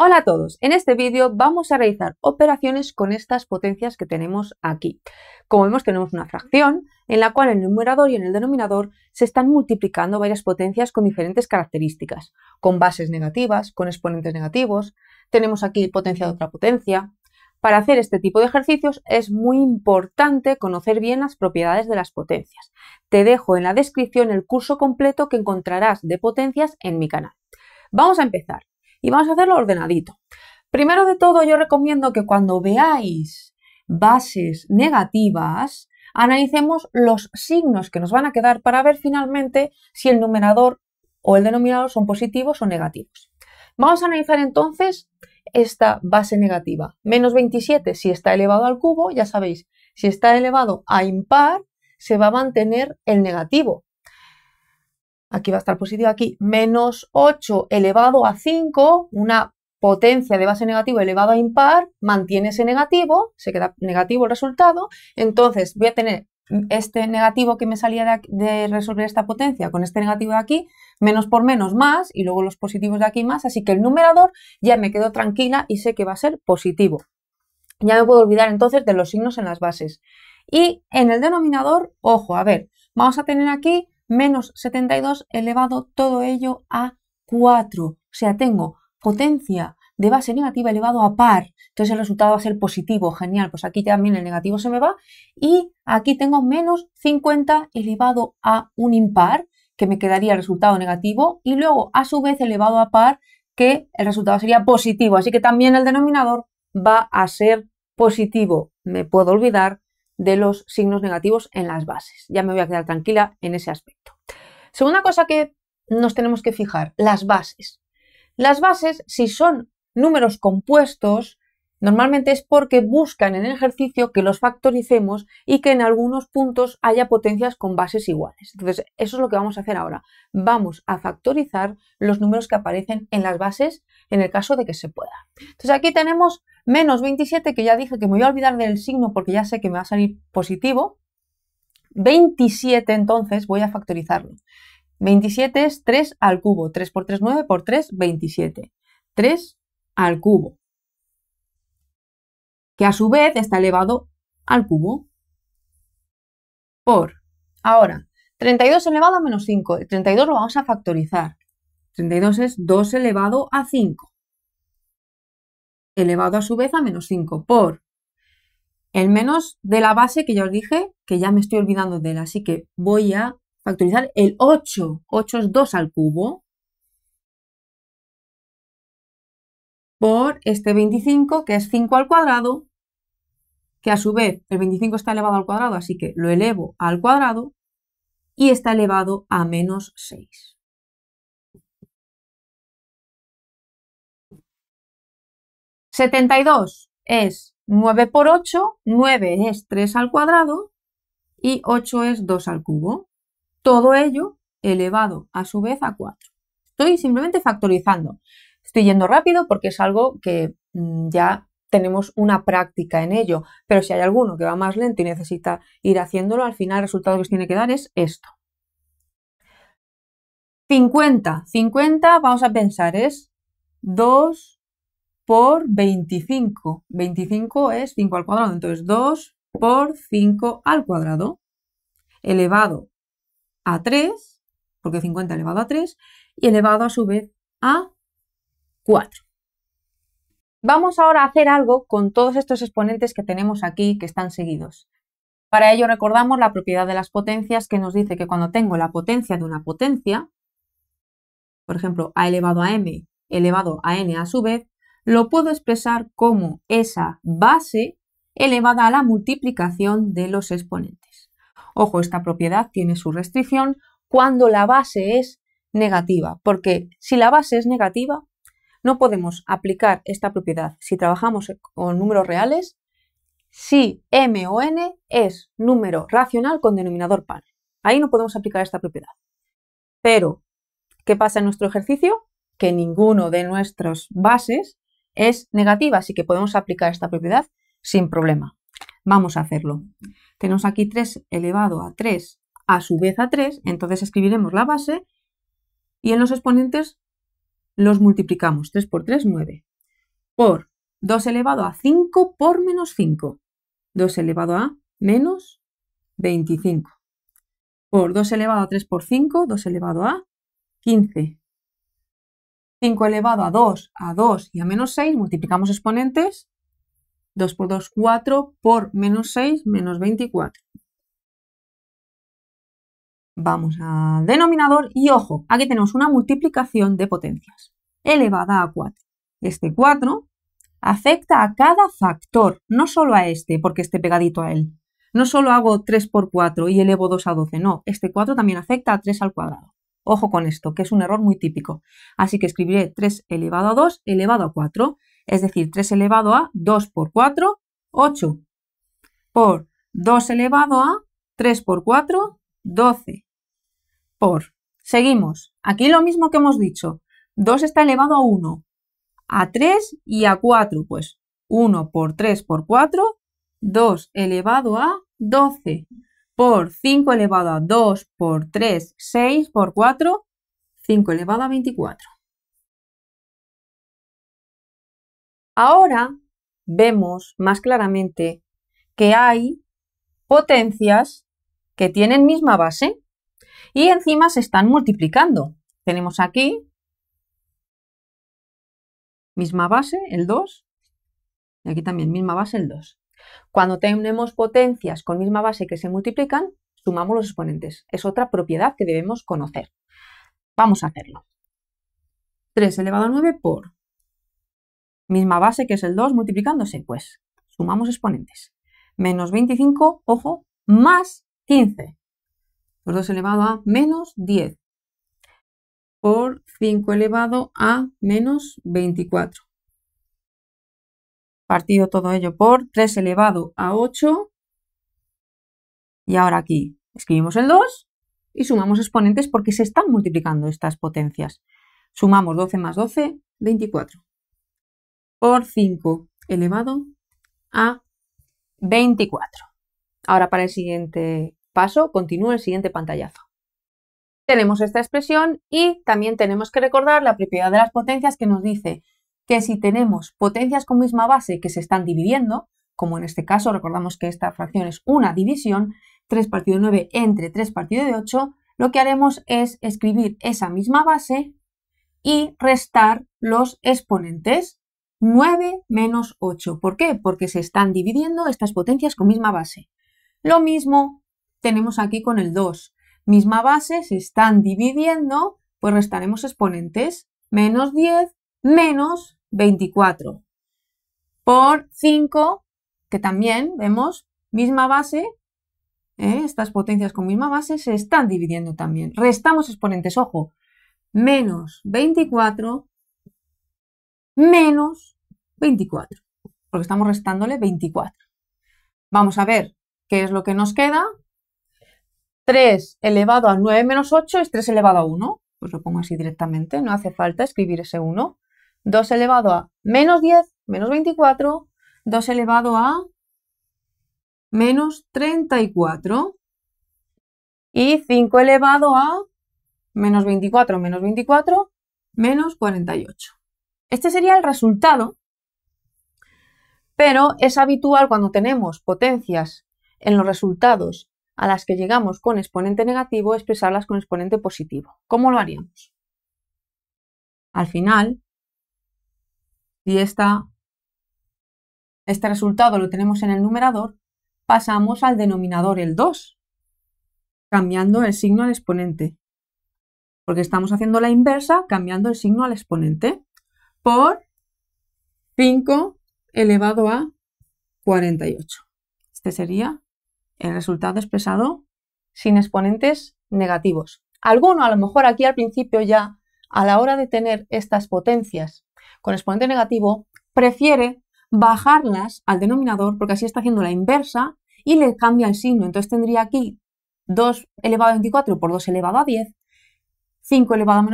Hola a todos, en este vídeo vamos a realizar operaciones con estas potencias que tenemos aquí. Como vemos tenemos una fracción en la cual en el numerador y en el denominador se están multiplicando varias potencias con diferentes características, con bases negativas, con exponentes negativos, tenemos aquí potencia de otra potencia. Para hacer este tipo de ejercicios es muy importante conocer bien las propiedades de las potencias. Te dejo en la descripción el curso completo que encontrarás de potencias en mi canal. Vamos a empezar y vamos a hacerlo ordenadito. Primero de todo, yo recomiendo que cuando veáis bases negativas, analicemos los signos que nos van a quedar para ver finalmente si el numerador o el denominador son positivos o negativos. Vamos a analizar entonces esta base negativa. Menos 27 si está elevado al cubo, ya sabéis, si está elevado a impar, se va a mantener el negativo aquí va a estar positivo, aquí menos 8 elevado a 5, una potencia de base negativa elevado a impar, mantiene ese negativo, se queda negativo el resultado, entonces voy a tener este negativo que me salía de, resolver esta potencia con este negativo de aquí, menos por menos más, y luego los positivos de aquí más, así que el numerador ya me quedó tranquila y sé que va a ser positivo. Ya me puedo olvidar entonces de los signos en las bases. Y en el denominador, ojo, a ver, vamos a tener aquí menos 72 elevado todo ello a 4. O sea, tengo potencia de base negativa elevado a par. Entonces el resultado va a ser positivo. Genial, pues aquí también el negativo se me va. Y aquí tengo menos 50 elevado a un impar, que me quedaría el resultado negativo. Y luego a su vez elevado a par, que el resultado sería positivo. Así que también el denominador va a ser positivo. Me puedo olvidar de los signos negativos en las bases. Ya me voy a quedar tranquila en ese aspecto. Segunda cosa que nos tenemos que fijar, las bases. Las bases, si son números compuestos, normalmente es porque buscan en el ejercicio que los factoricemos y que en algunos puntos haya potencias con bases iguales. Entonces, eso es lo que vamos a hacer ahora. Vamos a factorizar los números que aparecen en las bases en el caso de que se pueda. Entonces, aquí tenemos menos 27, que ya dije que me voy a olvidar del signo porque ya sé que me va a salir positivo. 27 entonces voy a factorizarlo. 27 es 3 al cubo. 3 por 3, 9 por 3, 27. 3 al cubo. Que a su vez está elevado al cubo. Por. Ahora, 32 elevado a menos 5. 32 lo vamos a factorizar. 32 es 2 elevado a 5 elevado a su vez a menos 5 por el menos de la base que ya os dije, que ya me estoy olvidando de él, así que voy a factorizar el 8. 8 es 2 al cubo. Por este 25, que es 5 al cuadrado, que a su vez el 25 está elevado al cuadrado, así que lo elevo al cuadrado, y está elevado a menos 6. 72 es 9 por 8, 9 es 3 al cuadrado y 8 es 2 al cubo. Todo ello elevado a su vez a 4. Estoy simplemente factorizando. Estoy yendo rápido porque es algo que mm, ya tenemos una práctica en ello, pero si hay alguno que va más lento y necesita ir haciéndolo, al final el resultado que os tiene que dar es esto. 50, 50, vamos a pensar, es 2 por 25. 25 es 5 al cuadrado, entonces 2 por 5 al cuadrado elevado a 3, porque 50 elevado a 3, y elevado a su vez a 4. Vamos ahora a hacer algo con todos estos exponentes que tenemos aquí que están seguidos. Para ello recordamos la propiedad de las potencias que nos dice que cuando tengo la potencia de una potencia, por ejemplo, a elevado a m elevado a n a su vez, lo puedo expresar como esa base elevada a la multiplicación de los exponentes. Ojo, esta propiedad tiene su restricción cuando la base es negativa, porque si la base es negativa, no podemos aplicar esta propiedad si trabajamos con números reales, si m o n es número racional con denominador par. Ahí no podemos aplicar esta propiedad. Pero, ¿qué pasa en nuestro ejercicio? Que ninguno de nuestras bases es negativa, así que podemos aplicar esta propiedad sin problema. Vamos a hacerlo. Tenemos aquí 3 elevado a 3 a su vez a 3, entonces escribiremos la base y en los exponentes los multiplicamos. 3 por 3, 9. Por 2 elevado a 5 por menos 5. 2 elevado a menos 25. Por 2 elevado a 3 por 5, 2 elevado a 15. 5 elevado a 2, a 2 y a menos 6, multiplicamos exponentes, 2 por 2, 4, por menos 6, menos 24. Vamos al denominador y ojo, aquí tenemos una multiplicación de potencias elevada a 4. Este 4 afecta a cada factor, no solo a este, porque esté pegadito a él. No solo hago 3 por 4 y elevo 2 a 12, no, este 4 también afecta a 3 al cuadrado. Ojo con esto, que es un error muy típico. Así que escribiré 3 elevado a 2 elevado a 4, es decir, 3 elevado a 2 por 4, 8 por 2 elevado a 3 por 4, 12 por. Seguimos. Aquí lo mismo que hemos dicho. 2 está elevado a 1, a 3 y a 4. Pues 1 por 3 por 4, 2 elevado a 12 por 5 elevado a 2 por 3, 6 por 4, 5 elevado a 24. Ahora vemos más claramente que hay potencias que tienen misma base y encima se están multiplicando. Tenemos aquí misma base, el 2, y aquí también misma base, el 2. Cuando tenemos potencias con misma base que se multiplican, sumamos los exponentes. Es otra propiedad que debemos conocer. Vamos a hacerlo. 3 elevado a 9 por misma base que es el 2 multiplicándose, pues sumamos exponentes. Menos 25, ojo, más 15. Por 2 elevado a menos 10. Por 5 elevado a menos 24 partido todo ello por 3 elevado a 8. Y ahora aquí escribimos el 2 y sumamos exponentes porque se están multiplicando estas potencias. Sumamos 12 más 12, 24. Por 5 elevado a 24. Ahora para el siguiente paso, continúa el siguiente pantallazo. Tenemos esta expresión y también tenemos que recordar la propiedad de las potencias que nos dice que si tenemos potencias con misma base que se están dividiendo, como en este caso recordamos que esta fracción es una división, 3 partido de 9 entre 3 partido de 8, lo que haremos es escribir esa misma base y restar los exponentes 9 menos 8. ¿Por qué? Porque se están dividiendo estas potencias con misma base. Lo mismo tenemos aquí con el 2. Misma base, se están dividiendo, pues restaremos exponentes. Menos 10 menos 24 por 5, que también vemos misma base, ¿eh? estas potencias con misma base se están dividiendo también. Restamos exponentes, ojo, menos 24 menos 24, porque estamos restándole 24. Vamos a ver qué es lo que nos queda. 3 elevado a 9 menos 8 es 3 elevado a 1. Pues lo pongo así directamente, no hace falta escribir ese 1. 2 elevado a menos 10, menos 24, 2 elevado a menos 34 y 5 elevado a menos 24, menos 24, menos 48. Este sería el resultado, pero es habitual cuando tenemos potencias en los resultados a las que llegamos con exponente negativo expresarlas con exponente positivo. ¿Cómo lo haríamos? Al final, y este resultado lo tenemos en el numerador, pasamos al denominador el 2, cambiando el signo al exponente. Porque estamos haciendo la inversa cambiando el signo al exponente por 5 elevado a 48. Este sería el resultado expresado sin exponentes negativos. Alguno a lo mejor aquí al principio ya, a la hora de tener estas potencias con exponente negativo, prefiere bajarlas al denominador porque así está haciendo la inversa y le cambia el signo. Entonces tendría aquí 2 elevado a 24 por 2 elevado a 10, 5 elevado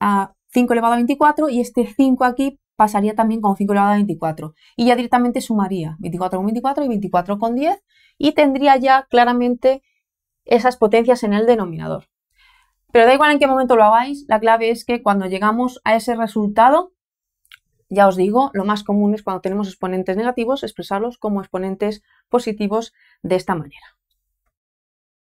a, 5 elevado a 24 y este 5 aquí pasaría también como 5 elevado a 24 y ya directamente sumaría 24 con 24 y 24 con 10 y tendría ya claramente esas potencias en el denominador. Pero da igual en qué momento lo hagáis, la clave es que cuando llegamos a ese resultado ya os digo, lo más común es cuando tenemos exponentes negativos expresarlos como exponentes positivos de esta manera.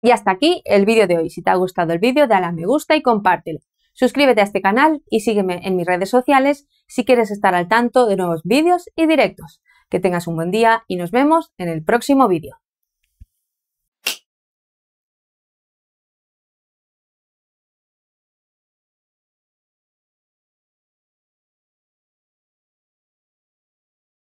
Y hasta aquí el vídeo de hoy. Si te ha gustado el vídeo, dale a me gusta y compártelo. Suscríbete a este canal y sígueme en mis redes sociales si quieres estar al tanto de nuevos vídeos y directos. Que tengas un buen día y nos vemos en el próximo vídeo.